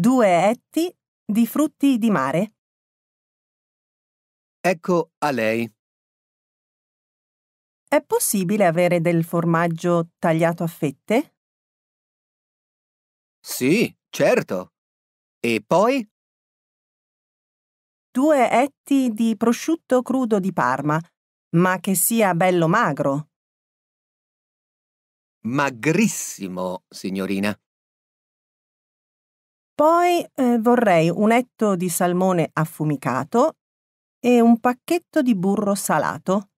Due etti di frutti di mare. Ecco a lei. È possibile avere del formaggio tagliato a fette? Sì, certo. E poi? Due etti di prosciutto crudo di Parma, ma che sia bello magro. Magrissimo, signorina. Poi eh, vorrei un etto di salmone affumicato e un pacchetto di burro salato.